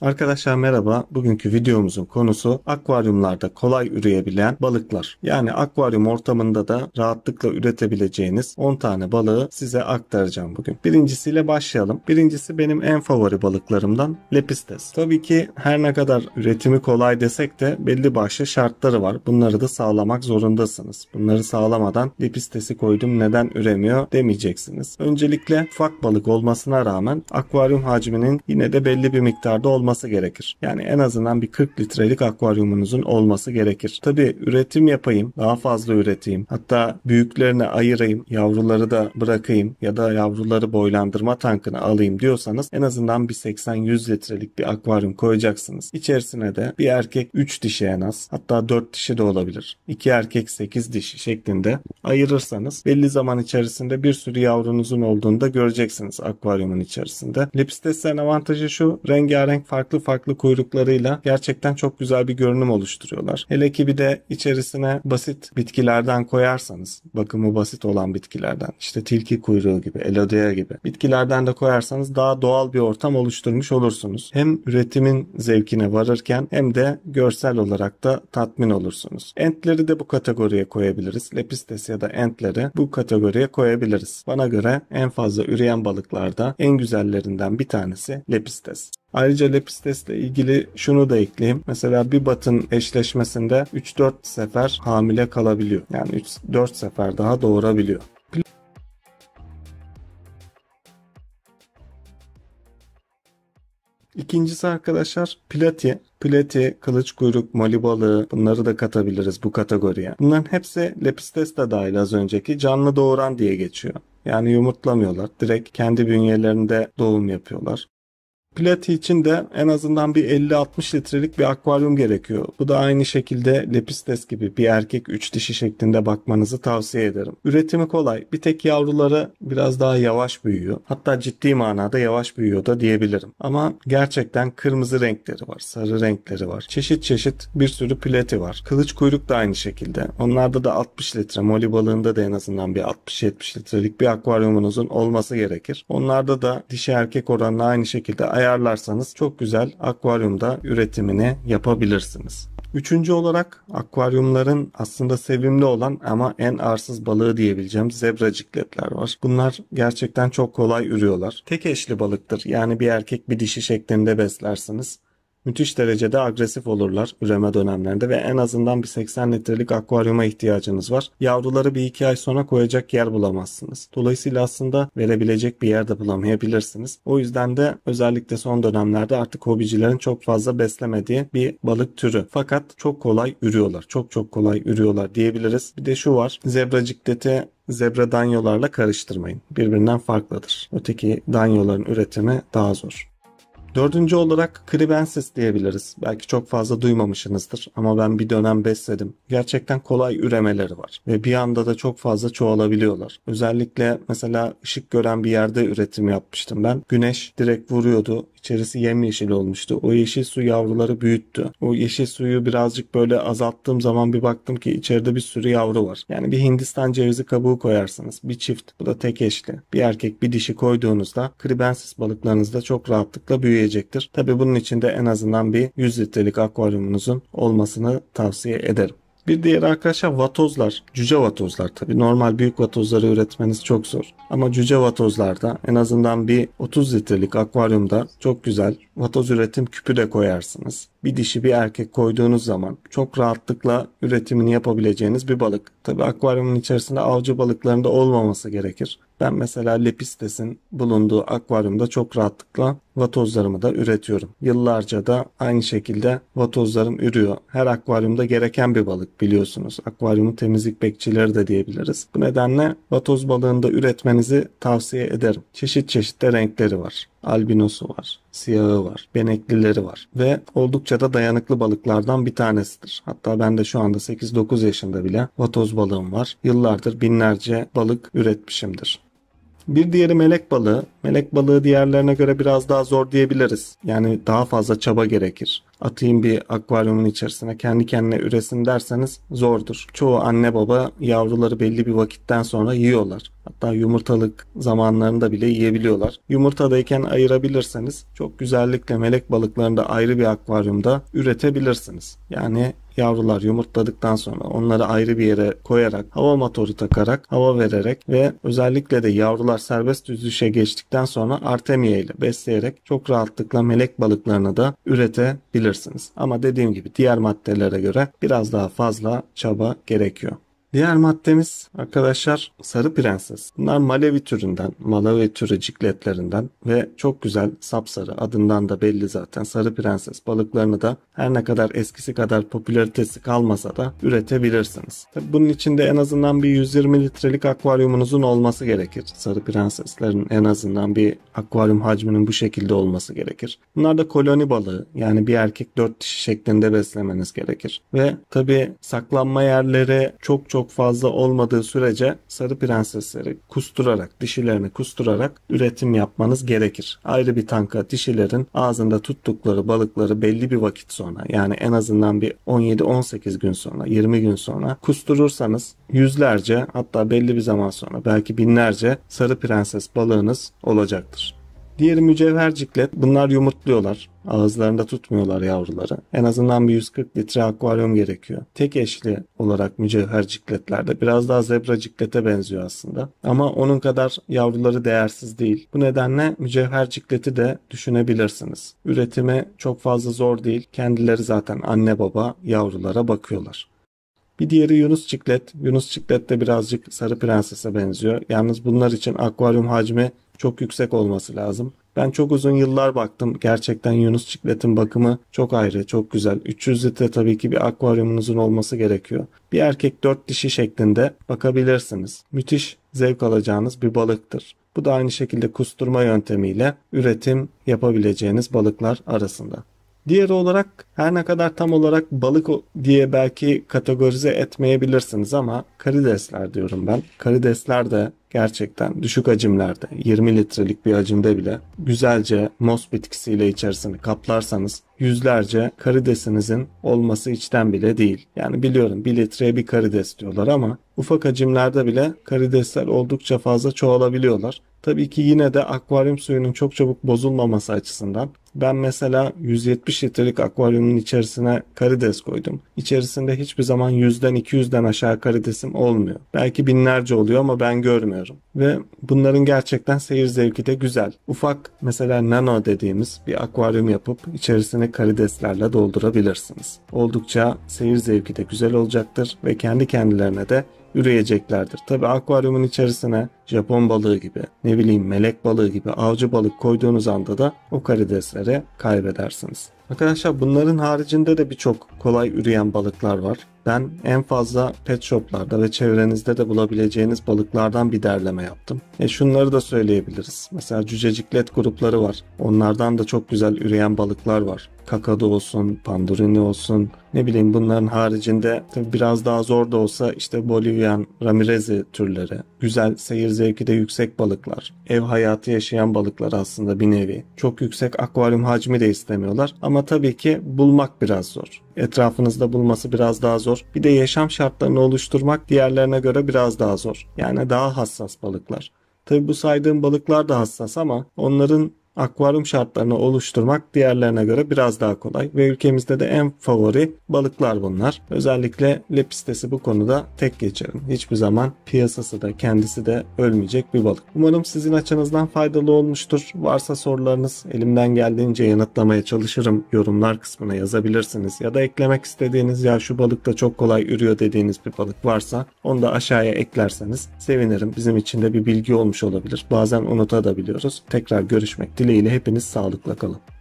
Arkadaşlar merhaba. Bugünkü videomuzun konusu akvaryumlarda kolay üreyebilen balıklar. Yani akvaryum ortamında da rahatlıkla üretebileceğiniz 10 tane balığı size aktaracağım bugün. Birincisiyle başlayalım. Birincisi benim en favori balıklarımdan lepistes. Tabii ki her ne kadar üretimi kolay desek de belli başlı şartları var. Bunları da sağlamak zorundasınız. Bunları sağlamadan lepistesi koydum neden üremiyor demeyeceksiniz. Öncelikle ufak balık olmasına rağmen akvaryum hacminin yine de belli bir miktarda olması olması gerekir. Yani en azından bir 40 litrelik akvaryumunuzun olması gerekir. Tabi üretim yapayım, daha fazla üreteyim. Hatta büyüklerine ayırayım, yavruları da bırakayım ya da yavruları boylandırma tankına alayım diyorsanız en azından bir 80-100 litrelik bir akvaryum koyacaksınız. İçerisine de bir erkek 3 dişi en az hatta 4 dişi de olabilir. 2 erkek 8 dişi şeklinde ayırırsanız belli zaman içerisinde bir sürü yavrunuzun olduğunu da göreceksiniz akvaryumun içerisinde. Lepisteslerin avantajı şu rengarenk farklı farklı farklı kuyruklarıyla gerçekten çok güzel bir görünüm oluşturuyorlar. Hele ki bir de içerisine basit bitkilerden koyarsanız, bakımı basit olan bitkilerden, işte tilki kuyruğu gibi, elodea gibi bitkilerden de koyarsanız daha doğal bir ortam oluşturmuş olursunuz. Hem üretimin zevkine varırken hem de görsel olarak da tatmin olursunuz. Entleri de bu kategoriye koyabiliriz. Lepistes ya da entleri bu kategoriye koyabiliriz. Bana göre en fazla üreyen balıklarda en güzellerinden bir tanesi lepistes. Ayrıca lepistes ile ilgili şunu da ekleyeyim. Mesela bir batın eşleşmesinde 3-4 sefer hamile kalabiliyor. Yani 3-4 sefer daha doğurabiliyor. İkincisi arkadaşlar plati. Plati, kılıç kuyruk, moli balığı bunları da katabiliriz bu kategoriye. Bunların hepsi lepistes de dahil az önceki canlı doğuran diye geçiyor. Yani yumurtlamıyorlar. Direkt kendi bünyelerinde doğum yapıyorlar. Plati için de en azından bir 50-60 litrelik bir akvaryum gerekiyor. Bu da aynı şekilde lepistes gibi bir erkek 3 dişi şeklinde bakmanızı tavsiye ederim. Üretimi kolay. Bir tek yavruları biraz daha yavaş büyüyor. Hatta ciddi manada yavaş büyüyor da diyebilirim. Ama gerçekten kırmızı renkleri var, sarı renkleri var. Çeşit çeşit bir sürü plati var. Kılıç kuyruk da aynı şekilde. Onlarda da 60 litre. Moli balığında da en azından bir 60-70 litrelik bir akvaryumunuzun olması gerekir. Onlarda da dişi erkek oranla aynı şekilde ayak ayarlarsanız çok güzel akvaryumda üretimini yapabilirsiniz. Üçüncü olarak akvaryumların aslında sevimli olan ama en arsız balığı diyebileceğim zebra cikletler var. Bunlar gerçekten çok kolay ürüyorlar. Tek eşli balıktır yani bir erkek bir dişi şeklinde beslersiniz müthiş derecede agresif olurlar üreme dönemlerinde ve en azından bir 80 litrelik akvaryuma ihtiyacınız var. Yavruları bir iki ay sonra koyacak yer bulamazsınız. Dolayısıyla aslında verebilecek bir yerde bulamayabilirsiniz. O yüzden de özellikle son dönemlerde artık hobicilerin çok fazla beslemediği bir balık türü. Fakat çok kolay ürüyorlar. Çok çok kolay ürüyorlar diyebiliriz. Bir de şu var. Zebra cikleti zebra danyolarla karıştırmayın. Birbirinden farklıdır. Öteki danyoların üretimi daha zor. Dördüncü olarak Cribensis diyebiliriz. Belki çok fazla duymamışsınızdır ama ben bir dönem besledim. Gerçekten kolay üremeleri var ve bir anda da çok fazla çoğalabiliyorlar. Özellikle mesela ışık gören bir yerde üretim yapmıştım ben. Güneş direkt vuruyordu. İçerisi yemyeşil olmuştu. O yeşil su yavruları büyüttü. O yeşil suyu birazcık böyle azalttığım zaman bir baktım ki içeride bir sürü yavru var. Yani bir Hindistan cevizi kabuğu koyarsanız Bir çift. Bu da tek eşli. Bir erkek bir dişi koyduğunuzda kribensis balıklarınızda çok rahatlıkla büyüyecek gelecektir. Tabi bunun için de en azından bir 100 litrelik akvaryumunuzun olmasını tavsiye ederim. Bir diğer arkadaşlar vatozlar, cüce vatozlar. Tabi normal büyük vatozları üretmeniz çok zor. Ama cüce vatozlarda en azından bir 30 litrelik akvaryumda çok güzel vatoz üretim küpü de koyarsınız. Bir dişi bir erkek koyduğunuz zaman çok rahatlıkla üretimini yapabileceğiniz bir balık. Tabi akvaryumun içerisinde avcı balıklarında olmaması gerekir. Ben mesela lepistes'in bulunduğu akvaryumda çok rahatlıkla vatozlarımı da üretiyorum. Yıllarca da aynı şekilde vatozlarım ürüyor. Her akvaryumda gereken bir balık biliyorsunuz. Akvaryumun temizlik bekçileri de diyebiliriz. Bu nedenle vatoz balığını da üretmenizi tavsiye ederim. Çeşit çeşit de renkleri var. Albinosu var, siyahı var, beneklileri var ve oldukça da dayanıklı balıklardan bir tanesidir. Hatta ben de şu anda 8-9 yaşında bile vatoz balığım var. Yıllardır binlerce balık üretmişimdir. Bir diğeri melek balığı. Melek balığı diğerlerine göre biraz daha zor diyebiliriz. Yani daha fazla çaba gerekir. Atayım bir akvaryumun içerisine kendi kendine üresin derseniz zordur. Çoğu anne baba yavruları belli bir vakitten sonra yiyorlar. Hatta yumurtalık zamanlarında bile yiyebiliyorlar. Yumurtadayken ayırabilirseniz çok güzellikle melek balıklarını da ayrı bir akvaryumda üretebilirsiniz. Yani Yavrular yumurtladıktan sonra onları ayrı bir yere koyarak, hava motoru takarak, hava vererek ve özellikle de yavrular serbest yüzüşe geçtikten sonra artemiye ile besleyerek çok rahatlıkla melek balıklarını da üretebilirsiniz. Ama dediğim gibi diğer maddelere göre biraz daha fazla çaba gerekiyor. Diğer maddemiz arkadaşlar Sarı Prenses. Bunlar Malevi türünden, Malawi türü cikletlerinden ve çok güzel sapsarı adından da belli zaten Sarı Prenses balıklarını da her ne kadar eskisi kadar popülaritesi kalmasa da üretebilirsiniz. Tabii bunun için de en azından bir 120 litrelik akvaryumunuzun olması gerekir. Sarı Prenseslerin en azından bir akvaryum hacminin bu şekilde olması gerekir. Bunlar da koloni balığı yani bir erkek 4 dişi şeklinde beslemeniz gerekir. Ve tabi saklanma yerleri çok çok çok fazla olmadığı sürece sarı prensesleri kusturarak, dişilerini kusturarak üretim yapmanız gerekir. Ayrı bir tanka dişilerin ağzında tuttukları balıkları belli bir vakit sonra yani en azından bir 17-18 gün sonra, 20 gün sonra kusturursanız yüzlerce hatta belli bir zaman sonra belki binlerce sarı prenses balığınız olacaktır. Diğeri mücevherciklet. Bunlar yumurtluyorlar. Ağızlarında tutmuyorlar yavruları. En azından bir 140 litre akvaryum gerekiyor. Tek eşli olarak mücevher cikletlerde biraz daha zebra ciklete benziyor aslında. Ama onun kadar yavruları değersiz değil. Bu nedenle mücevher cikleti de düşünebilirsiniz. Üretimi çok fazla zor değil. Kendileri zaten anne baba yavrulara bakıyorlar. Bir diğeri Yunus Çiklet. Yunus Çiklet de birazcık Sarı Prenses'e benziyor. Yalnız bunlar için akvaryum hacmi çok yüksek olması lazım. Ben çok uzun yıllar baktım. Gerçekten Yunus Çiklet'in bakımı çok ayrı, çok güzel. 300 litre tabii ki bir akvaryumunuzun olması gerekiyor. Bir erkek 4 dişi şeklinde bakabilirsiniz. Müthiş zevk alacağınız bir balıktır. Bu da aynı şekilde kusturma yöntemiyle üretim yapabileceğiniz balıklar arasında. Diğer olarak her ne kadar tam olarak balık diye belki kategorize etmeyebilirsiniz ama karidesler diyorum ben. Karidesler de gerçekten düşük hacimlerde 20 litrelik bir hacimde bile güzelce mos bitkisiyle içerisini kaplarsanız yüzlerce karidesinizin olması içten bile değil. Yani biliyorum 1 litreye bir karides diyorlar ama ufak hacimlerde bile karidesler oldukça fazla çoğalabiliyorlar. Tabii ki yine de akvaryum suyunun çok çabuk bozulmaması açısından ben mesela 170 litrelik akvaryumun içerisine karides koydum. İçerisinde hiçbir zaman 100'den 200'den aşağı karidesim olmuyor. Belki binlerce oluyor ama ben görmüyorum düşünüyorum. Ve bunların gerçekten seyir zevki de güzel. Ufak mesela nano dediğimiz bir akvaryum yapıp içerisine karideslerle doldurabilirsiniz. Oldukça seyir zevki de güzel olacaktır ve kendi kendilerine de üreyeceklerdir. Tabi akvaryumun içerisine Japon balığı gibi, ne bileyim melek balığı gibi avcı balık koyduğunuz anda da o karidesleri kaybedersiniz. Arkadaşlar bunların haricinde de birçok kolay üreyen balıklar var. Ben en fazla pet shoplarda ve çevrenizde de bulabileceğiniz balıklardan bir derleme yaptım. E şunları da söyleyebiliriz. Mesela cüceciklet grupları var. Onlardan da çok güzel üreyen balıklar var kakadu olsun, pandurini olsun ne bileyim bunların haricinde tabii biraz daha zor da olsa işte Bolivyan ramirezi türleri, güzel seyir zevki de yüksek balıklar, ev hayatı yaşayan balıklar aslında bir nevi. Çok yüksek akvaryum hacmi de istemiyorlar ama tabii ki bulmak biraz zor. Etrafınızda bulması biraz daha zor. Bir de yaşam şartlarını oluşturmak diğerlerine göre biraz daha zor. Yani daha hassas balıklar. Tabi bu saydığım balıklar da hassas ama onların akvaryum şartlarını oluşturmak diğerlerine göre biraz daha kolay ve ülkemizde de en favori balıklar bunlar. Özellikle lepistesi bu konuda tek geçerim. Hiçbir zaman piyasası da kendisi de ölmeyecek bir balık. Umarım sizin açınızdan faydalı olmuştur. Varsa sorularınız elimden geldiğince yanıtlamaya çalışırım. Yorumlar kısmına yazabilirsiniz ya da eklemek istediğiniz ya şu balık da çok kolay ürüyor dediğiniz bir balık varsa onu da aşağıya eklerseniz sevinirim. Bizim için de bir bilgi olmuş olabilir. Bazen unutabiliyoruz. Tekrar görüşmek dileğiyle Dileğiyle hepiniz sağlıkla kalın.